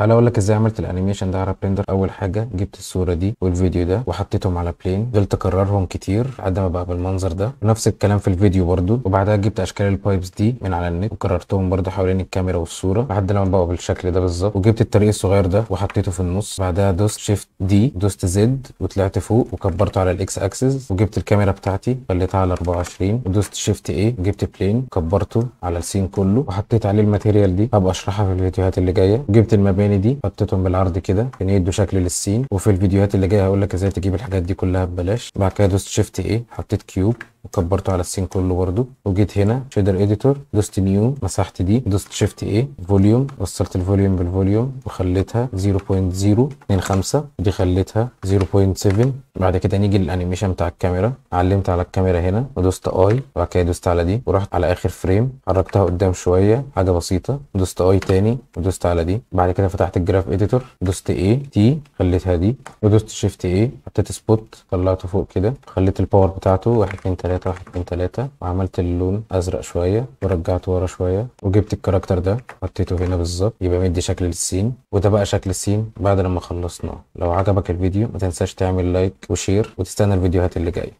تعالى اقول لك ازاي عملت الانيميشن ده على بلندر اول حاجه جبت الصوره دي والفيديو ده وحطيتهم على بلين فضلت اكررهم كتير لحد ما بقى بالمنظر ده نفس الكلام في الفيديو برده وبعدها جبت اشكال البايبس دي من على النت وكررتهم برده حوالين الكاميرا والصوره لحد لما بقوا بالشكل ده بالظبط وجبت الطريق الصغير ده وحطيته في النص بعدها دوست شيفت دي دوست زد وطلعت فوق وكبرته على الاكس اكسس وجبت الكاميرا بتاعتي خليتها على 24 ودوست شيفت اي جبت بلين كبرته على السين كله وحطيت عليه الماتيريال دي هبقى اشرحها في الفيديوهات اللي جايه جبت المباني الالوان دي حطيتهم بالعرض كده يعني يدوا شكل للسين وفي الفيديوهات اللي جايه هقول لك ازاي تجيب الحاجات دي كلها ببلاش بعد كده دوست شيفت ايه حطيت كيوب كبرته على السين كله برده وجيت هنا شيدر اديتور دوست نيو مسحت دي دوست شيفت ايه فوليوم وصلت الفوليوم بالفوليوم وخليتها 0.025 دي خليتها 0.7 بعد كده نيجي للانيميشن بتاع الكاميرا علمت على الكاميرا هنا ودوست اي وبعد كده دوست على دي ورحت على اخر فريم حركتها قدام شويه حاجه بسيطه دوست اي تاني ودوست على دي بعد كده فتحت الجراف اديتور دوست ايه تي خليتها دي ودوست شيفت ايه حطيت سبوت طلعته فوق كده خليت الباور بتاعته 1 2 3 تلاتة واحد اتنين تلاتة وعملت اللون أزرق شوية ورجعت ورا شوية وجبت الكاركتر ده حطيته هنا بالظبط يبقى مدي شكل للسين وده بقى شكل السين بعد لما خلصناه لو عجبك الفيديو ما تنساش تعمل لايك وشير وتستنى الفيديوهات اللي جايه